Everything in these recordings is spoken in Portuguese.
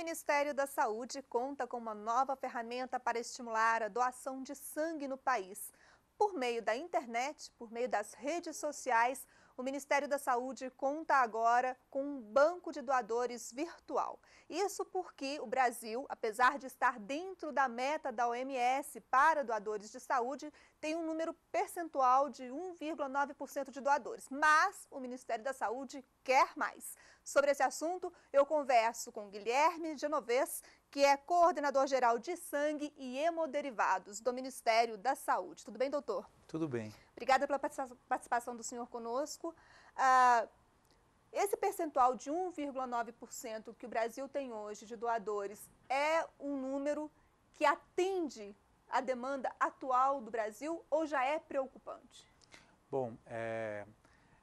Ministério da Saúde conta com uma nova ferramenta para estimular a doação de sangue no país. Por meio da internet, por meio das redes sociais, o Ministério da Saúde conta agora com um banco de doadores virtual. Isso porque o Brasil, apesar de estar dentro da meta da OMS para doadores de saúde, tem um número percentual de 1,9% de doadores. Mas o Ministério da Saúde quer mais. Sobre esse assunto, eu converso com Guilherme Genovês, que é coordenador geral de sangue e hemoderivados do Ministério da Saúde. Tudo bem, doutor? Tudo bem. Obrigada pela participação do senhor conosco. Ah, esse percentual de 1,9% que o Brasil tem hoje de doadores é um número que atende à demanda atual do Brasil ou já é preocupante? Bom, é,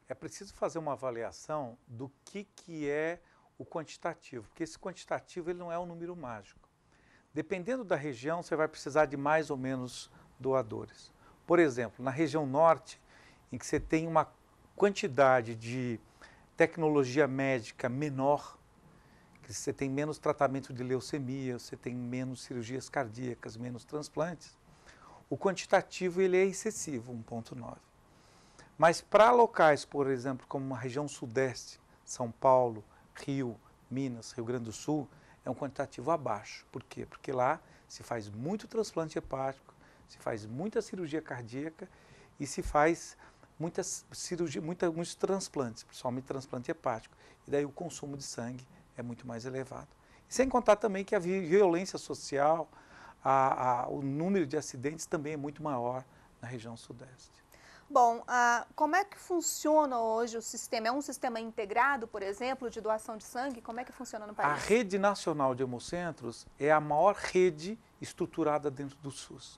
é preciso fazer uma avaliação do que, que é o quantitativo, porque esse quantitativo ele não é um número mágico. Dependendo da região, você vai precisar de mais ou menos doadores. Por exemplo, na região norte, em que você tem uma quantidade de tecnologia médica menor, que você tem menos tratamento de leucemia, você tem menos cirurgias cardíacas, menos transplantes, o quantitativo ele é excessivo, 1.9. Mas para locais, por exemplo, como uma região sudeste, São Paulo, Rio, Minas, Rio Grande do Sul, é um quantitativo abaixo. Por quê? Porque lá se faz muito transplante hepático, se faz muita cirurgia cardíaca e se faz muitas cirurgia, muita, muitos transplantes, principalmente transplante hepático. E daí o consumo de sangue é muito mais elevado. sem contar também que a violência social, a, a, o número de acidentes também é muito maior na região sudeste. Bom, ah, como é que funciona hoje o sistema? É um sistema integrado, por exemplo, de doação de sangue? Como é que funciona no país? A rede nacional de hemocentros é a maior rede estruturada dentro do SUS.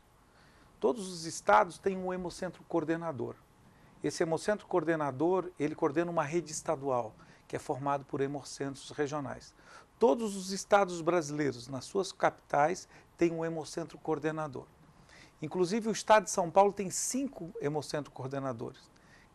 Todos os estados têm um hemocentro coordenador. Esse hemocentro coordenador, ele coordena uma rede estadual, que é formado por hemocentros regionais. Todos os estados brasileiros, nas suas capitais, têm um hemocentro coordenador. Inclusive, o estado de São Paulo tem cinco hemocentros coordenadores.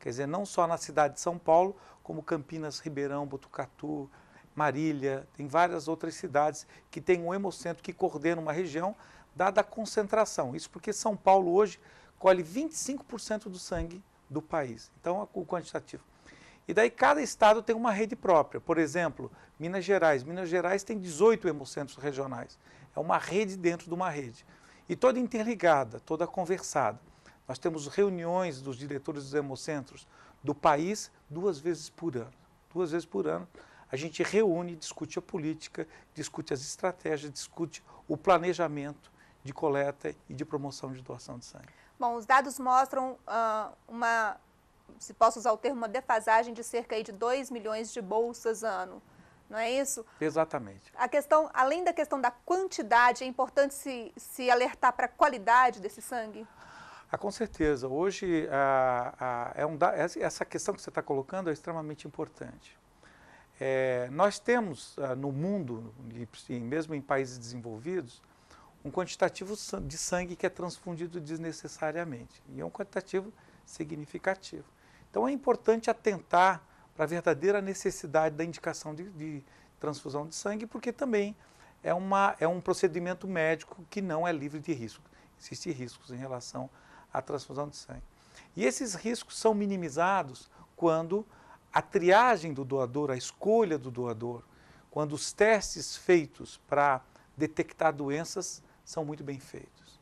Quer dizer, não só na cidade de São Paulo, como Campinas, Ribeirão, Botucatu, Marília, tem várias outras cidades que têm um hemocentro que coordena uma região dada a concentração. Isso porque São Paulo hoje colhe 25% do sangue do país. Então, o quantitativo. E daí cada estado tem uma rede própria. Por exemplo, Minas Gerais. Minas Gerais tem 18 hemocentros regionais. É uma rede dentro de uma rede. E toda interligada, toda conversada. Nós temos reuniões dos diretores dos hemocentros do país duas vezes por ano. Duas vezes por ano a gente reúne, discute a política, discute as estratégias, discute o planejamento de coleta e de promoção de doação de sangue. Bom, os dados mostram uh, uma, se posso usar o termo, uma defasagem de cerca de 2 milhões de bolsas ano. Não é isso? Exatamente. A questão, além da questão da quantidade, é importante se, se alertar para a qualidade desse sangue? Ah, com certeza. Hoje, ah, ah, é um, essa questão que você está colocando é extremamente importante. É, nós temos ah, no mundo, e mesmo em países desenvolvidos, um quantitativo de sangue que é transfundido desnecessariamente. E é um quantitativo significativo. Então é importante atentar para a verdadeira necessidade da indicação de, de, transfusão de sangue, porque também é, uma, é um procedimento médico que não é livre de risco. Existem riscos em relação à transfusão de sangue. E esses riscos são minimizados quando a triagem do doador, a escolha do doador, quando os testes feitos para detectar doenças são muito bem feitos.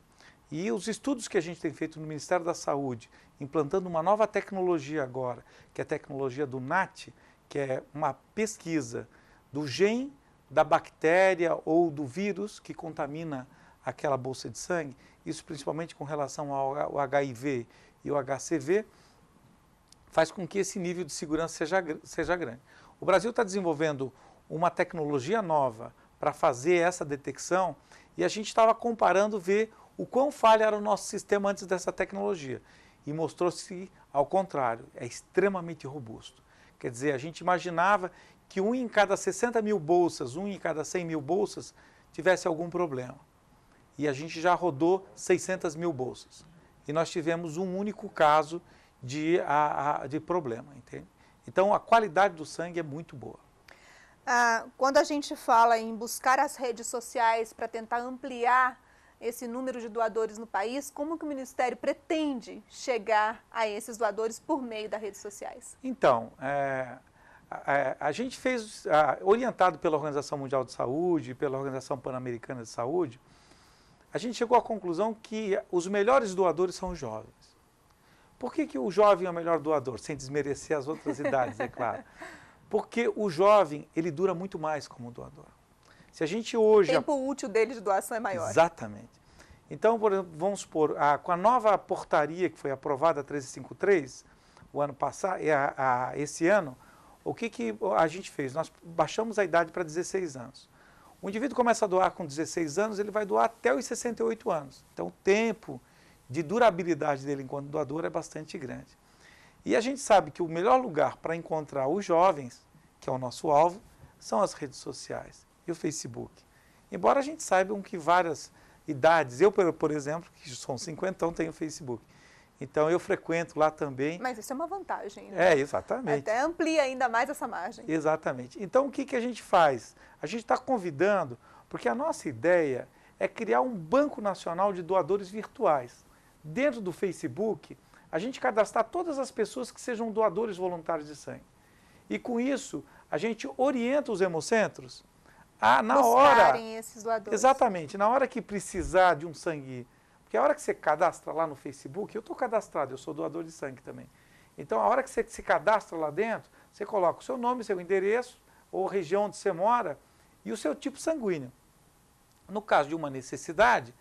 E os estudos que a gente tem feito no Ministério da Saúde, implantando uma nova tecnologia agora, que é a tecnologia do NAT, que é uma pesquisa do gene da bactéria ou do vírus que contamina aquela bolsa de sangue, isso principalmente com relação ao HIV e o HCV, faz com que esse nível de segurança seja, seja grande. O Brasil está desenvolvendo uma tecnologia nova para fazer essa detecção e a gente estava comparando ver o quão falha era o nosso sistema antes dessa tecnologia. E mostrou-se ao contrário, é extremamente robusto. Quer dizer, a gente imaginava que um em cada 60 mil bolsas, um em cada 100 mil bolsas, tivesse algum problema. E a gente já rodou 600 mil bolsas. E nós tivemos um único caso de, a, a, de problema, entende? Então, a qualidade do sangue é muito boa. Ah, quando a gente fala em buscar as redes sociais para tentar ampliar esse número de doadores no país, como que o Ministério pretende chegar a esses doadores por meio das redes sociais? Então, é, a, a, é, a, gente fez, a, orientado pela Organização Mundial de Saúde, pela Organização Pan-Americana de Saúde, a gente chegou à conclusão que os melhores doadores são os jovens. Por que, que o jovem é o melhor doador? Sem desmerecer as outras idades, é claro. Porque o jovem, ele dura muito mais como doador. Se a gente hoje... O tempo útil dele de doação é maior. Exatamente. Então, por exemplo, vamos supor, a, com a nova portaria que foi aprovada, a 1353, o ano passado, a, a, esse ano, o que, que a gente fez? Nós baixamos a idade para 16 anos. O indivíduo começa a doar com 16 anos, ele vai doar até os 68 anos. Então, o tempo de durabilidade dele enquanto doador é bastante grande. E a gente sabe que o melhor lugar para encontrar os jovens, que é o nosso alvo, são as redes sociais e o Facebook. Embora a gente saiba que várias idades, eu, por exemplo, que sou um cinquentão, tenho Facebook. Então eu frequento lá também. Mas isso é uma vantagem. Né? É, exatamente. Até amplia ainda mais essa margem. Exatamente. Então o que, que a gente faz? A gente está convidando, porque a nossa ideia é criar um banco nacional de doadores virtuais. Dentro do Facebook, a gente cadastrar todas as pessoas que sejam doadores voluntários de sangue. E com isso, a gente orienta os hemocentros a, na Buscarem hora. esses doadores. Exatamente, na hora que precisar de um sangue. Porque a hora que você cadastra lá no Facebook, eu estou cadastrado, eu sou doador de sangue também. Então, a hora que você se cadastra lá dentro, você coloca o seu nome, seu endereço, ou região onde você mora e o seu tipo sanguíneo. No caso de uma necessidade,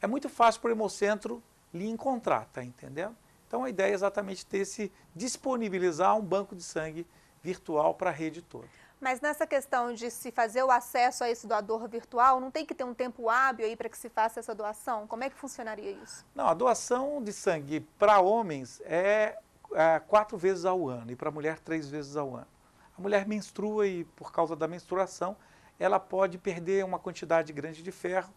é muito fácil para o Hemocentro lhe encontrar, tá entendendo? Então a ideia é exatamente ter se disponibilizar um banco de sangue virtual para a rede toda. Mas nessa questão de se fazer o acesso a esse doador virtual, não tem que ter um tempo hábil aí para que se faça essa doação? Como é que funcionaria isso? Não, a doação de sangue para homens é, é quatro vezes ao ano e para mulher três vezes ao ano. A mulher menstrua e, por causa da menstruação, ela pode perder uma quantidade grande de ferro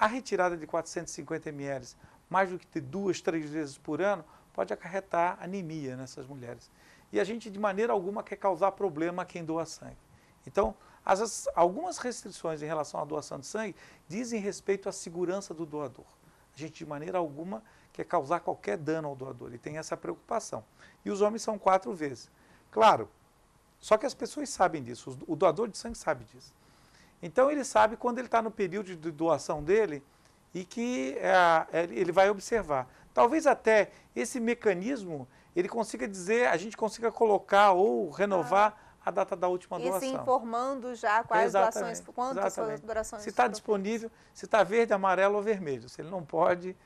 a retirada de 450 ml, mais do que duas, três vezes por ano, pode acarretar anemia nessas mulheres. E a gente, de maneira alguma, quer causar problema a quem doa sangue. Então, as, algumas restrições em relação à doação de sangue dizem respeito à segurança do doador. A gente, de maneira alguma, quer causar qualquer dano ao doador e tem essa preocupação. E os homens são quatro vezes. Claro, só que as pessoas sabem disso, o doador de sangue sabe disso. Então ele sabe quando ele está no período de doação dele e que é, é, ele vai observar. Talvez até esse mecanismo ele consiga dizer, a gente consiga colocar ou renovar ah. a data da última e doação. E se informando já quais Exatamente. doações, quantas Exatamente. doações. Se está disponível, se está verde, amarelo ou vermelho. Se ele não pode estar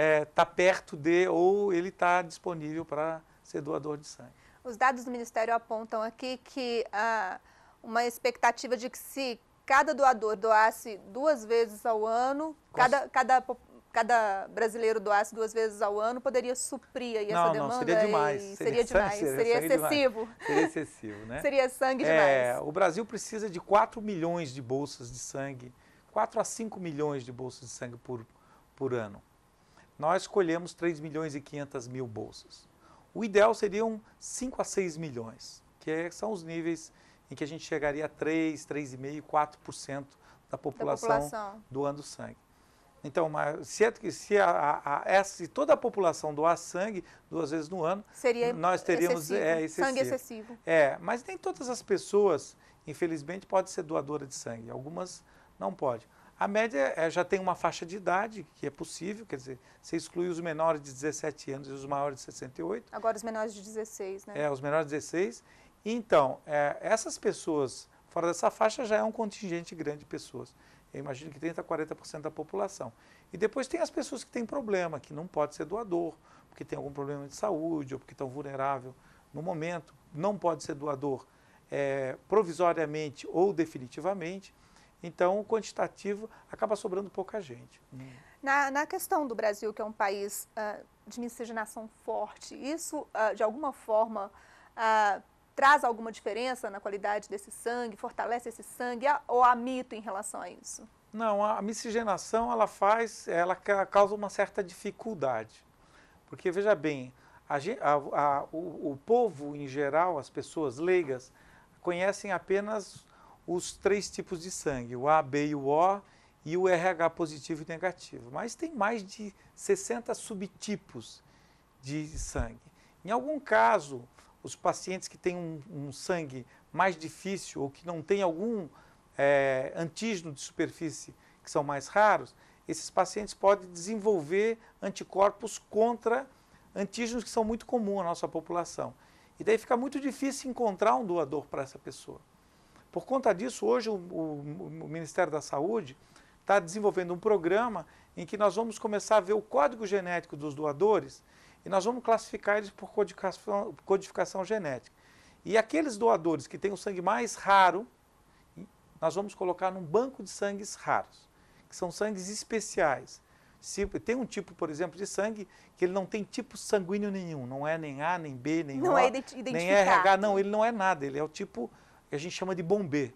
é, tá perto de ou ele está disponível para ser doador de sangue. Os dados do Ministério apontam aqui que ah, uma expectativa de que se cada doador doasse duas vezes ao ano, cada, cada, cada brasileiro doasse duas vezes ao ano, poderia suprir aí não, essa demanda? Não, seria demais. seria, seria, demais, seria, seria, seria excessivo. Demais. Seria excessivo, né? seria sangue é, demais. É, o Brasil precisa de 4 milhões de bolsas de sangue, 4 a 5 milhões de bolsas de sangue por, por ano. Nós colhemos 3 milhões e 500 mil bolsas. O ideal seriam 5 a 6 milhões, que é, são os níveis em que a gente chegaria a 3, 3,5%, 4% da população, da população doando sangue. Então, se, é se, a, a, a, se, toda a população doar sangue duas vezes no ano, Seria nós teríamos é, excessivo, é, excessivo. sangue excessivo. É, mas nem todas as pessoas, infelizmente, podem ser doadora de sangue. Algumas não podem. A média é, já tem uma faixa de idade que é possível, quer dizer, você exclui os menores de 17 anos e os maiores de 68. Agora os menores de 16, né? É, os menores de 16. Então, é, essas pessoas fora dessa faixa já é um contingente grande de pessoas. Eu imagino que 30% a 40% da população. E depois tem as pessoas que têm problema, que não pode ser doador, porque tem algum problema de saúde ou porque estão vulnerável no momento, não pode ser doador é, provisoriamente ou definitivamente. Então, o quantitativo acaba sobrando pouca gente. Na, na questão do Brasil, que é um país uh, de miscigenação forte, isso, uh, de alguma forma, uh, traz alguma diferença na qualidade desse sangue, fortalece esse sangue ou há mito em relação a isso? Não, a miscigenação ela faz, ela causa uma certa dificuldade, porque veja bem, a, a, o, o povo em geral, as pessoas leigas conhecem apenas os três tipos de sangue, o A, B e o O, e o RH positivo e negativo. Mas tem mais de 60 subtipos de sangue. Em algum caso, os pacientes que têm um, um sangue mais difícil ou que não têm algum é, antígeno de superfície, que são mais raros, esses pacientes podem desenvolver anticorpos contra antígenos que são muito comuns na nossa população. E daí fica muito difícil encontrar um doador para essa pessoa. Por conta disso, hoje o, o, o Ministério da Saúde está desenvolvendo um programa em que nós vamos começar a ver o código genético dos doadores e nós vamos classificar eles por codificação, codificação genética. E aqueles doadores que têm o sangue mais raro, nós vamos colocar num banco de sangues raros, que são sangues especiais. Se, tem um tipo, por exemplo, de sangue que ele não tem tipo sanguíneo nenhum, não é nem A, nem B, nem não o, é nem RH, não, ele não é nada, ele é o tipo que a gente chama de bombê.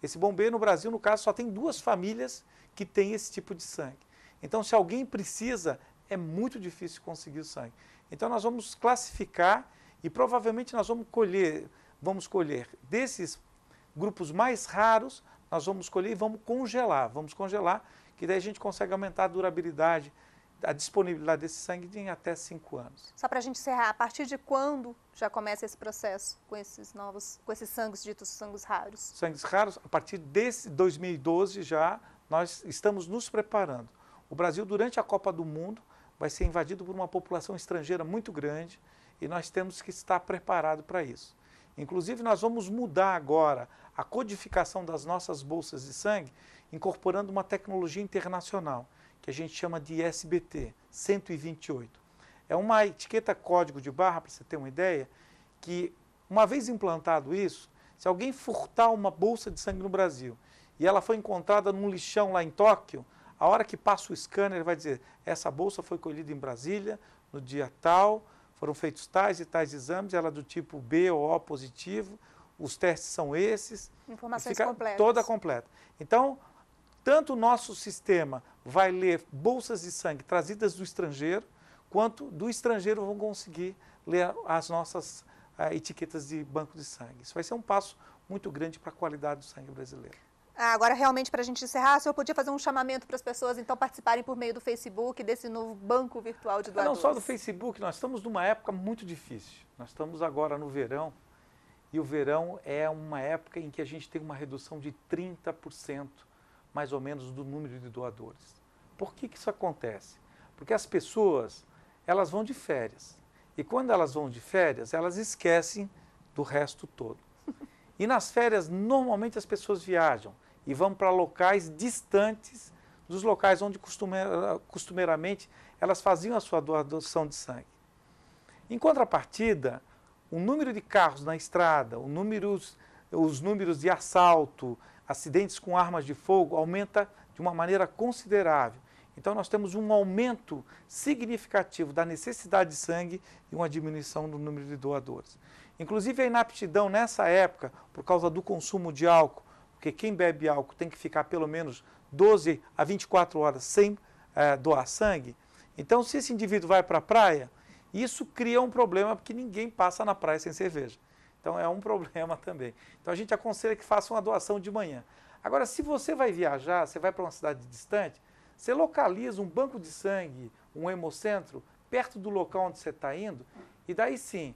Esse bombê no Brasil, no caso, só tem duas famílias que têm esse tipo de sangue. Então, se alguém precisa, é muito difícil conseguir o sangue. Então nós vamos classificar e provavelmente nós vamos colher, vamos colher desses grupos mais raros, nós vamos colher e vamos congelar, vamos congelar, que daí a gente consegue aumentar a durabilidade, a disponibilidade desse sangue em até cinco anos. Só para a gente encerrar, a partir de quando já começa esse processo com esses novos, com esses sangues ditos sangues raros? Sangues raros, a partir desse 2012 já, nós estamos nos preparando. O Brasil, durante a Copa do Mundo, vai ser invadido por uma população estrangeira muito grande e nós temos que estar preparados para isso. Inclusive, nós vamos mudar agora a codificação das nossas bolsas de sangue, incorporando uma tecnologia internacional, que a gente chama de SBT 128. É uma etiqueta código de barra, para você ter uma ideia, que uma vez implantado isso, se alguém furtar uma bolsa de sangue no Brasil e ela foi encontrada num lixão lá em Tóquio, a hora que passa o scanner, ele vai dizer: essa bolsa foi colhida em Brasília no dia tal, foram feitos tais e tais exames, ela é do tipo B ou O positivo, os testes são esses. Informações completas. Toda completa. Então, tanto o nosso sistema vai ler bolsas de sangue trazidas do estrangeiro, quanto do estrangeiro vão conseguir ler as nossas eh, etiquetas de banco de sangue. Isso vai ser um passo muito grande para a qualidade do sangue brasileiro. Ah, agora, realmente, para a gente encerrar, o senhor podia fazer um chamamento para as pessoas, então, participarem por meio do Facebook desse novo banco virtual de doadores? Ah, não só do Facebook, nós estamos numa época muito difícil. Nós estamos agora no verão, e o verão é uma época em que a gente tem uma redução de 30%, mais ou menos, do número de doadores. Por que, que isso acontece? Porque as pessoas, elas vão de férias. E quando elas vão de férias, elas esquecem do resto todo. E nas férias, normalmente as pessoas viajam e vão para locais distantes dos locais onde costumeiramente elas faziam a sua doação de sangue. Em contrapartida, o número de carros na estrada, o números, os números de assalto, acidentes com armas de fogo aumenta de uma maneira considerável. Então nós temos um aumento significativo da necessidade de sangue e uma diminuição do número de doadores. Inclusive a inaptidão nessa época, por causa do consumo de álcool, porque quem bebe álcool tem que ficar pelo menos 12 a 24 horas sem é, doar sangue. Então, se esse indivíduo vai para a praia, isso cria um problema, porque ninguém passa na praia sem cerveja. Então, é um problema também. Então, a gente aconselha que faça uma doação de manhã. Agora, se você vai viajar, você vai para uma cidade distante, você localiza um banco de sangue, um hemocentro, perto do local onde você está indo, e daí sim,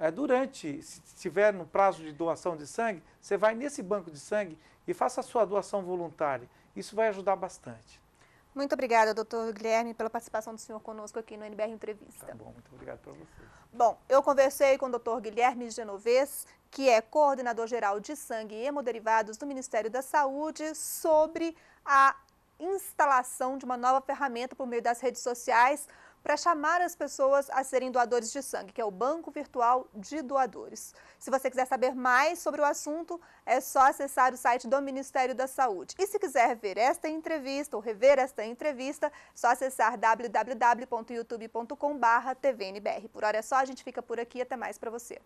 é, durante, se tiver no prazo de doação de sangue, você vai nesse banco de sangue e faça a sua doação voluntária. Isso vai ajudar bastante. Muito obrigada, doutor Guilherme, pela participação do senhor conosco aqui no NBR Entrevista. Tá bom, muito obrigado para você. Bom, eu conversei com o doutor Guilherme Genovês, que é coordenador geral de sangue e hemoderivados do Ministério da Saúde, sobre a instalação de uma nova ferramenta por meio das redes sociais para chamar as pessoas a serem doadores de sangue, que é o Banco Virtual de Doadores. Se você quiser saber mais sobre o assunto, é só acessar o site do Ministério da Saúde. E se quiser ver esta entrevista ou rever esta entrevista, é só acessar www.youtube.com.br tvnbr. Por hora é só, a gente fica por aqui, até mais para você.